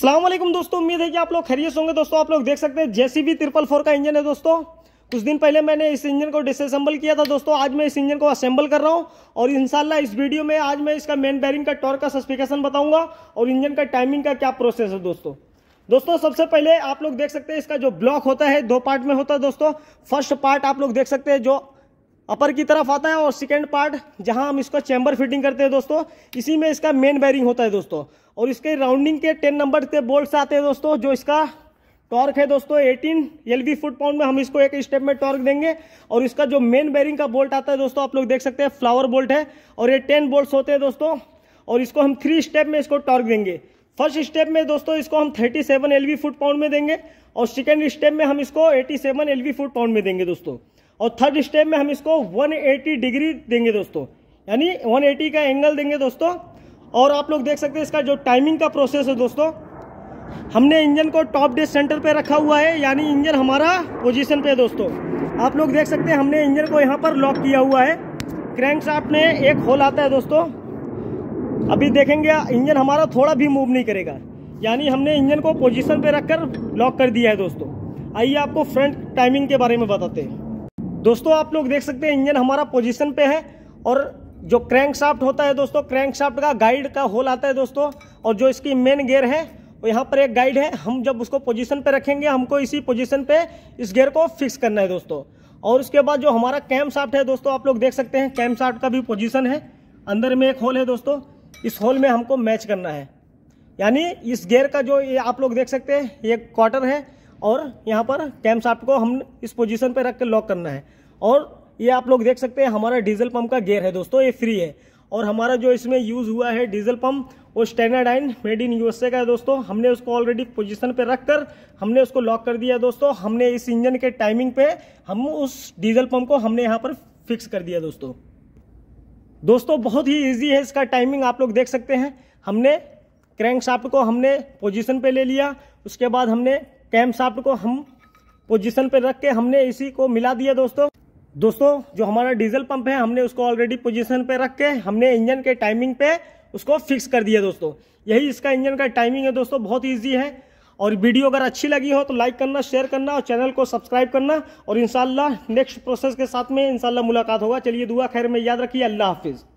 सलामकुम दोस्तों उम्मीद है कि आप लोग खरीद होंगे दोस्तों आप लोग देख सकते हैं भी ट्रिपल फोर का इंजन है दोस्तों कुछ दिन पहले मैंने इस इंजन को डिसअसेंबल किया था दोस्तों आज मैं इस इंजन को असेंबल कर रहा हूं और इंशाल्लाह इस वीडियो में आज मैं इसका मेन बैरिंग का टॉर्क का सस्पिकेशन बताऊंगा और इंजन का टाइमिंग का क्या प्रोसेस है दोस्तों दोस्तों सबसे पहले आप लोग देख सकते हैं इसका जो ब्लॉक होता है दो पार्ट में होता है दोस्तों फर्स्ट पार्ट आप लोग देख सकते हैं जो अपर की तरफ आता है और सेकेंड पार्ट जहां हम इसका चैम्बर फिटिंग करते हैं दोस्तों इसी में इसका मेन बैरिंग होता है दोस्तों और इसके राउंडिंग के टेन नंबर के बोल्ट आते हैं दोस्तों जो इसका टॉर्क है दोस्तों 18 एलवी फुट पाउंड में हम इसको एक स्टेप में टॉर्क देंगे और इसका जो मेन बैरिंग का बोल्ट आता है दोस्तों आप लोग देख सकते हैं फ्लावर बोल्ट है और ये टेन बोल्ट होते हैं दोस्तों और इसको हम थ्री स्टेप में इसको टॉर्क देंगे फर्स्ट स्टेप में दोस्तों इसको हम 37 सेवन फुट पाउंड में देंगे और सेकेंड स्टेप में हम इसको 87 सेवन फुट पाउंड में देंगे दोस्तों और थर्ड स्टेप में हम इसको 180 डिग्री देंगे दोस्तों यानी 180 का एंगल देंगे दोस्तों और आप लोग देख सकते हैं इसका जो टाइमिंग का प्रोसेस है दोस्तों हमने इंजन को टॉप डे सेंटर पे रखा हुआ है यानी इंजन हमारा पोजीशन पे है दोस्तों आप लोग देख सकते हैं हमने इंजन को यहाँ पर लॉक किया हुआ है क्रैंक साफ में एक होल आता है दोस्तों अभी देखेंगे इंजन हमारा थोड़ा भी मूव नहीं करेगा यानी हमने इंजन को पोजीशन पे रखकर लॉक कर दिया है दोस्तों आइए आपको फ्रंट टाइमिंग के बारे में बताते हैं दोस्तों आप लोग देख सकते हैं इंजन हमारा पोजीशन पे है और जो क्रैंक शाफ्ट होता है दोस्तों क्रैंक शाफ्ट का गाइड का होल आता है दोस्तों और जो इसकी मेन गेयर है वो यहाँ पर एक गाइड है हम जब उसको पोजीशन पे रखेंगे हमको इसी पोजीशन पे इस गेयर को फिक्स करना है दोस्तों और उसके बाद जो हमारा कैम साफ्ट है दोस्तों आप लोग देख सकते हैं कैम साफ्ट का भी पोजीशन है अंदर में एक होल है दोस्तों इस होल में हमको मैच करना है यानी इस गेयर का जो ये आप लोग देख सकते हैं ये क्वार्टर है और यहाँ पर कैम को हम इस पोजीशन पर रख कर लॉक करना है और ये आप लोग देख सकते हैं हमारा डीजल पंप का गेयर है दोस्तों ये फ्री है और हमारा जो इसमें यूज़ हुआ है डीजल पंप वो स्टैंडर्ड आइन मेड इन यूएसए का है दोस्तों हमने उसको ऑलरेडी पोजीशन पे रख कर हमने उसको लॉक कर दिया दोस्तों हमने इस इंजन के टाइमिंग पे हम उस डीजल पंप को हमने यहाँ पर फिक्स कर दिया दोस्तों दोस्तों बहुत ही ईजी है इसका टाइमिंग आप लोग देख सकते हैं हमने क्रैंक शाफ्ट को हमने पोजिशन पे ले लिया उसके बाद हमने कैम साफ्ट को हम पोजीशन पे रख के हमने इसी को मिला दिया दोस्तों दोस्तों जो हमारा डीजल पंप है हमने उसको ऑलरेडी पोजीशन पे रख के हमने इंजन के टाइमिंग पे उसको फिक्स कर दिया दोस्तों यही इसका इंजन का टाइमिंग है दोस्तों बहुत ईजी है और वीडियो अगर अच्छी लगी हो तो लाइक करना शेयर करना और चैनल को सब्सक्राइब करना और इनशाला नेक्स्ट प्रोसेस के साथ में इनशाला मुलाकात होगा चलिए दुआ खैर में याद रखिए अल्लाह हाफिज़